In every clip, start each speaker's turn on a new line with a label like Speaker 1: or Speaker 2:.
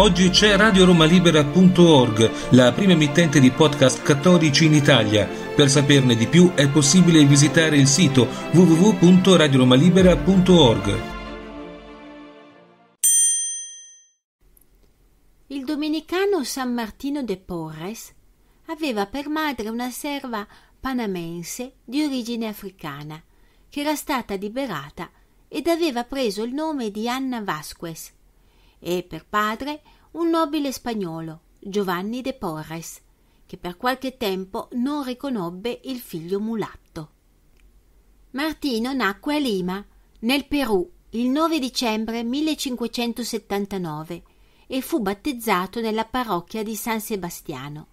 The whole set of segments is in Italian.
Speaker 1: Oggi c'è radioromalibera.org, la prima emittente di podcast cattolici in Italia. Per saperne di più è possibile visitare il sito www.radioromalibera.org. Il domenicano San Martino de Porres aveva per madre una serva panamense di origine africana, che era stata liberata ed aveva preso il nome di Anna Vasquez e per padre un nobile spagnolo, Giovanni de Porres, che per qualche tempo non riconobbe il figlio mulatto. Martino nacque a Lima, nel Perù, il 9 dicembre 1579 e fu battezzato nella parrocchia di San Sebastiano.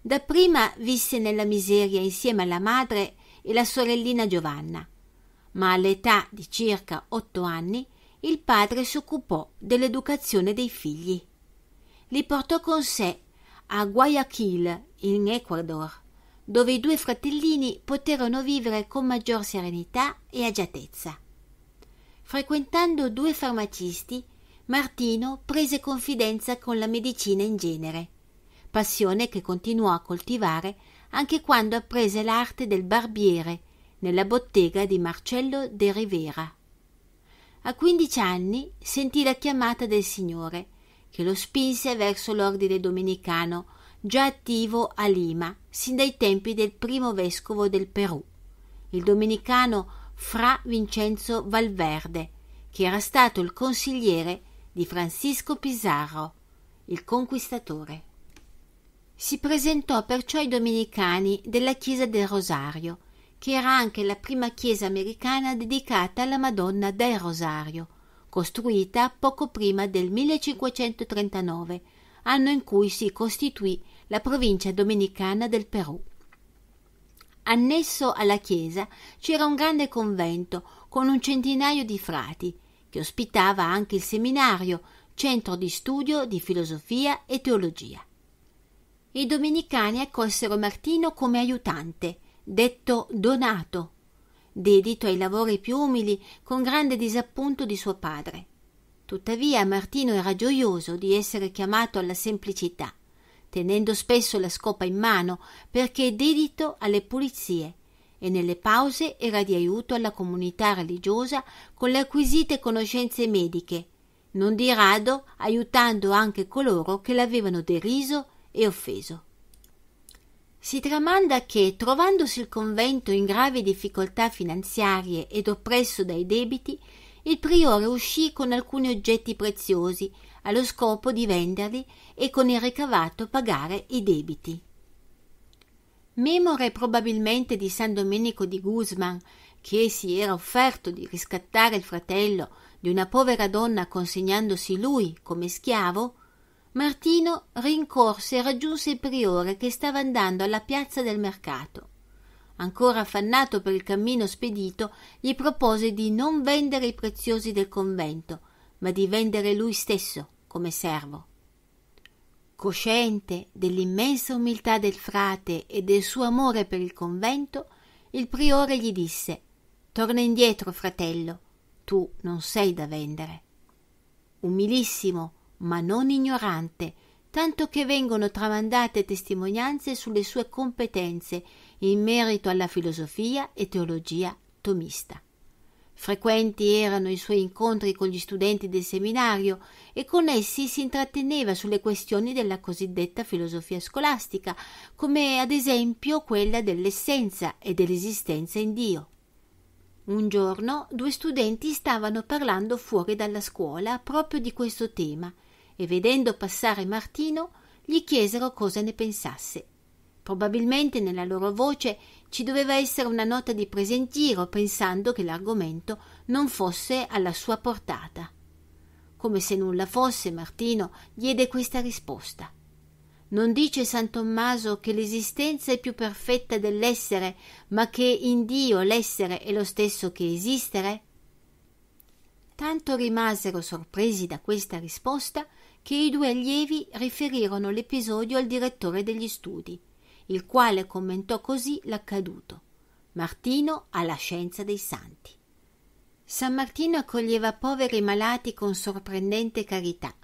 Speaker 1: Dapprima visse nella miseria insieme alla madre e la sorellina Giovanna, ma all'età di circa otto anni il padre si occupò dell'educazione dei figli. Li portò con sé a Guayaquil, in Ecuador, dove i due fratellini poterono vivere con maggior serenità e agiatezza. Frequentando due farmacisti, Martino prese confidenza con la medicina in genere, passione che continuò a coltivare anche quando apprese l'arte del barbiere nella bottega di Marcello de Rivera. A quindici anni sentì la chiamata del Signore, che lo spinse verso l'ordine domenicano, già attivo a Lima, sin dai tempi del primo vescovo del Perù, il domenicano Fra Vincenzo Valverde, che era stato il consigliere di Francisco Pizarro, il conquistatore. Si presentò perciò ai domenicani della chiesa del Rosario, che era anche la prima chiesa americana dedicata alla Madonna del Rosario, costruita poco prima del 1539, anno in cui si costituì la provincia dominicana del Perù. Annesso alla chiesa c'era un grande convento con un centinaio di frati, che ospitava anche il seminario, centro di studio di filosofia e teologia. I domenicani accolsero Martino come aiutante detto Donato, dedito ai lavori più umili con grande disappunto di suo padre. Tuttavia Martino era gioioso di essere chiamato alla semplicità, tenendo spesso la scopa in mano perché dedito alle pulizie e nelle pause era di aiuto alla comunità religiosa con le acquisite conoscenze mediche, non di rado aiutando anche coloro che l'avevano deriso e offeso. Si tramanda che, trovandosi il convento in gravi difficoltà finanziarie ed oppresso dai debiti, il priore uscì con alcuni oggetti preziosi, allo scopo di venderli e con il ricavato pagare i debiti. Memore probabilmente di San Domenico di Guzman, che si era offerto di riscattare il fratello di una povera donna consegnandosi lui come schiavo, Martino rincorse e raggiunse il priore che stava andando alla piazza del mercato. Ancora affannato per il cammino spedito, gli propose di non vendere i preziosi del convento, ma di vendere lui stesso come servo. Cosciente dell'immensa umiltà del frate e del suo amore per il convento, il priore gli disse Torna indietro, fratello, tu non sei da vendere. Umilissimo ma non ignorante, tanto che vengono tramandate testimonianze sulle sue competenze in merito alla filosofia e teologia tomista. Frequenti erano i suoi incontri con gli studenti del seminario e con essi si intratteneva sulle questioni della cosiddetta filosofia scolastica, come ad esempio quella dell'essenza e dell'esistenza in Dio. Un giorno due studenti stavano parlando fuori dalla scuola proprio di questo tema e vedendo passare Martino gli chiesero cosa ne pensasse. Probabilmente nella loro voce ci doveva essere una nota di presentiro pensando che l'argomento non fosse alla sua portata. Come se nulla fosse, Martino diede questa risposta. Non dice San Tommaso che l'esistenza è più perfetta dell'essere, ma che in Dio l'essere è lo stesso che esistere? Tanto rimasero sorpresi da questa risposta che i due allievi riferirono l'episodio al direttore degli studi, il quale commentò così l'accaduto. Martino alla scienza dei santi. San Martino accoglieva poveri malati con sorprendente carità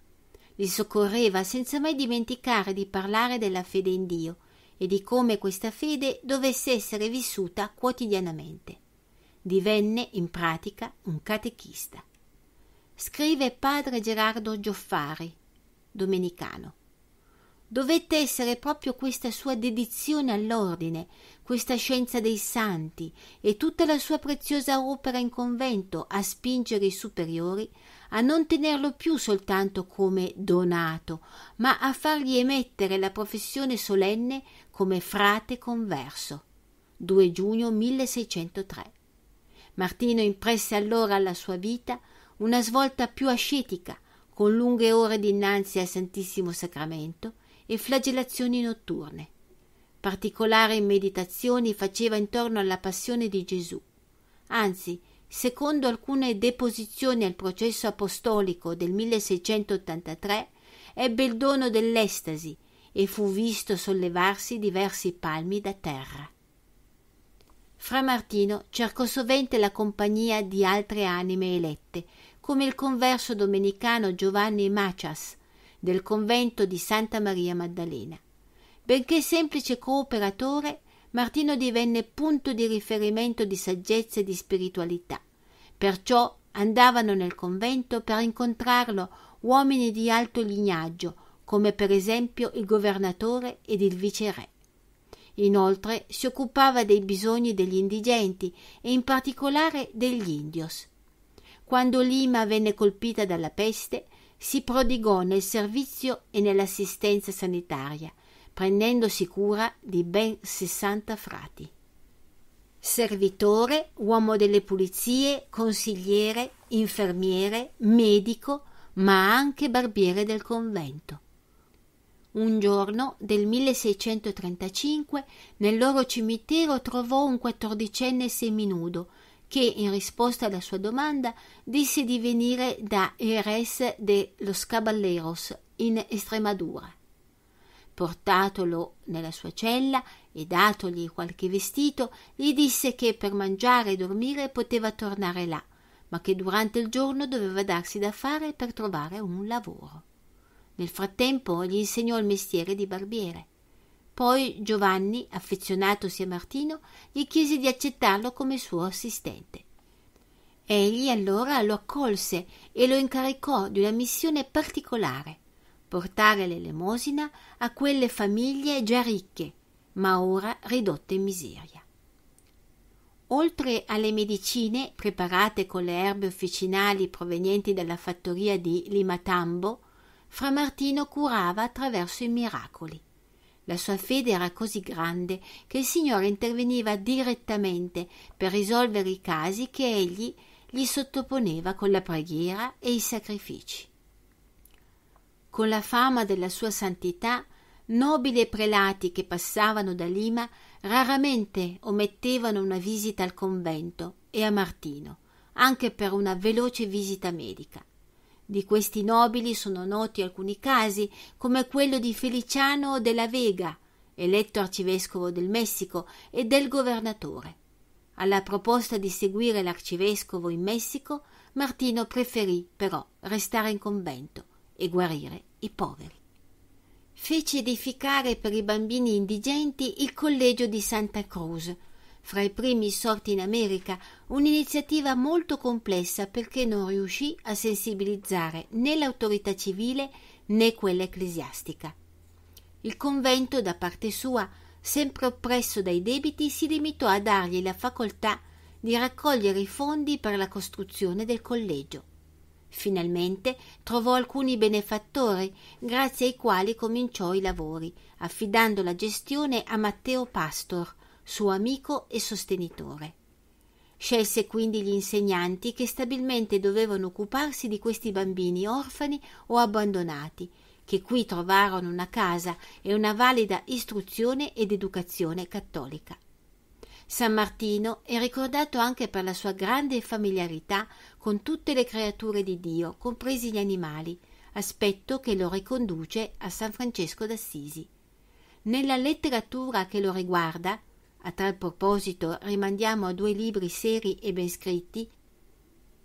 Speaker 1: li soccorreva senza mai dimenticare di parlare della fede in Dio e di come questa fede dovesse essere vissuta quotidianamente. Divenne in pratica un catechista. Scrive padre Gerardo Gioffari, domenicano dovette essere proprio questa sua dedizione all'ordine, questa scienza dei santi e tutta la sua preziosa opera in convento a spingere i superiori a non tenerlo più soltanto come donato, ma a fargli emettere la professione solenne come frate converso. 2 giugno 1603. Martino impresse allora alla sua vita una svolta più ascetica, con lunghe ore dinanzi al Santissimo Sacramento, e flagellazioni notturne. Particolari meditazioni faceva intorno alla passione di Gesù. Anzi, secondo alcune deposizioni al processo apostolico del 1683, ebbe il dono dell'estasi e fu visto sollevarsi diversi palmi da terra. Fra Martino cercò sovente la compagnia di altre anime elette, come il converso domenicano Giovanni Macias, del convento di Santa Maria Maddalena. Benché semplice cooperatore, Martino divenne punto di riferimento di saggezza e di spiritualità. Perciò andavano nel convento per incontrarlo uomini di alto lignaggio, come per esempio il governatore ed il viceré. Inoltre si occupava dei bisogni degli indigenti e in particolare degli indios. Quando Lima venne colpita dalla peste, si prodigò nel servizio e nell'assistenza sanitaria, prendendosi cura di ben 60 frati. Servitore, uomo delle pulizie, consigliere, infermiere, medico, ma anche barbiere del convento. Un giorno del 1635 nel loro cimitero trovò un quattordicenne seminudo, che in risposta alla sua domanda disse di venire da Eres de los Caballeros in Estremadura. Portatolo nella sua cella e datogli qualche vestito, gli disse che per mangiare e dormire poteva tornare là, ma che durante il giorno doveva darsi da fare per trovare un lavoro. Nel frattempo gli insegnò il mestiere di barbiere poi Giovanni, affezionatosi a Martino, gli chiese di accettarlo come suo assistente. Egli allora lo accolse e lo incaricò di una missione particolare portare l'elemosina a quelle famiglie già ricche, ma ora ridotte in miseria. Oltre alle medicine preparate con le erbe officinali provenienti dalla fattoria di Limatambo, Fra Martino curava attraverso i miracoli. La sua fede era così grande che il Signore interveniva direttamente per risolvere i casi che egli gli sottoponeva con la preghiera e i sacrifici. Con la fama della sua santità, nobili e prelati che passavano da Lima raramente omettevano una visita al convento e a Martino, anche per una veloce visita medica. Di questi nobili sono noti alcuni casi, come quello di Feliciano della Vega, eletto arcivescovo del Messico, e del governatore. Alla proposta di seguire l'arcivescovo in Messico, Martino preferì però restare in convento e guarire i poveri. Fece edificare per i bambini indigenti il collegio di Santa Cruz, fra i primi sorti in America, un'iniziativa molto complessa perché non riuscì a sensibilizzare né l'autorità civile né quella ecclesiastica. Il convento, da parte sua, sempre oppresso dai debiti, si limitò a dargli la facoltà di raccogliere i fondi per la costruzione del collegio. Finalmente trovò alcuni benefattori, grazie ai quali cominciò i lavori, affidando la gestione a Matteo Pastor, suo amico e sostenitore. Scelse quindi gli insegnanti che stabilmente dovevano occuparsi di questi bambini orfani o abbandonati, che qui trovarono una casa e una valida istruzione ed educazione cattolica. San Martino è ricordato anche per la sua grande familiarità con tutte le creature di Dio, compresi gli animali, aspetto che lo riconduce a San Francesco d'Assisi. Nella letteratura che lo riguarda a tal proposito rimandiamo a due libri seri e ben scritti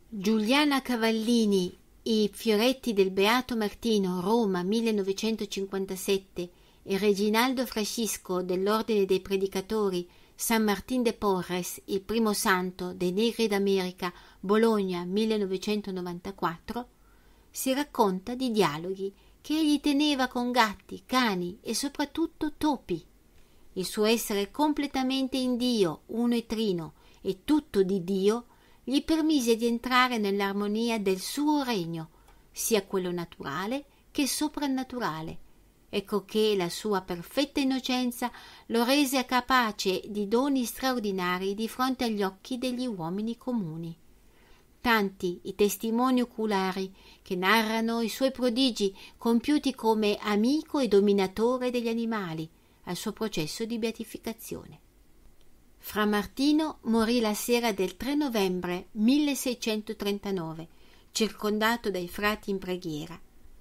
Speaker 1: Giuliana Cavallini I fioretti del Beato Martino, Roma 1957 e Reginaldo Francisco dell'Ordine dei Predicatori San Martin de Porres, il primo santo dei Negri d'America, Bologna 1994, si racconta di dialoghi che egli teneva con gatti, cani e soprattutto topi il suo essere completamente in Dio, uno e trino, e tutto di Dio, gli permise di entrare nell'armonia del suo regno, sia quello naturale che soprannaturale. Ecco che la sua perfetta innocenza lo rese capace di doni straordinari di fronte agli occhi degli uomini comuni. Tanti i testimoni oculari che narrano i suoi prodigi compiuti come amico e dominatore degli animali, al suo processo di beatificazione. Fra Martino morì la sera del 3 novembre 1639, circondato dai frati in preghiera.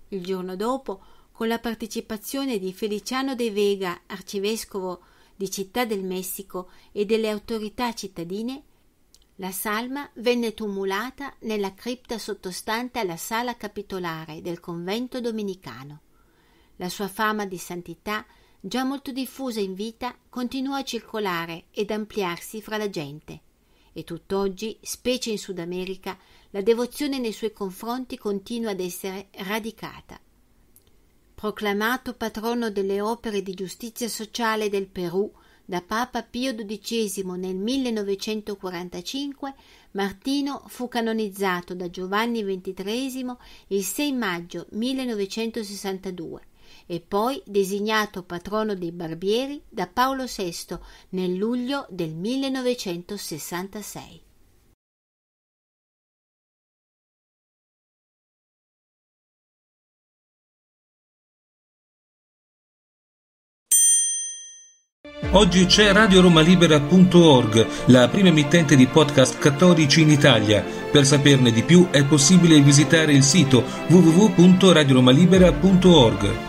Speaker 1: Il giorno dopo, con la partecipazione di Feliciano de Vega, arcivescovo di Città del Messico e delle autorità cittadine, la salma venne tumulata nella cripta sottostante alla sala capitolare del convento domenicano. La sua fama di santità già molto diffusa in vita, continuò a circolare ed ampliarsi fra la gente. E tutt'oggi, specie in Sud America, la devozione nei suoi confronti continua ad essere radicata. Proclamato patrono delle opere di giustizia sociale del Perù da Papa Pio XII nel 1945, Martino fu canonizzato da Giovanni XXIII il 6 maggio 1962 e poi designato patrono dei barbieri da Paolo VI nel luglio del 1966. Oggi c'è radioromalibera.org, la prima emittente di podcast cattolici in Italia. Per saperne di più è possibile visitare il sito www.radioromalibera.org.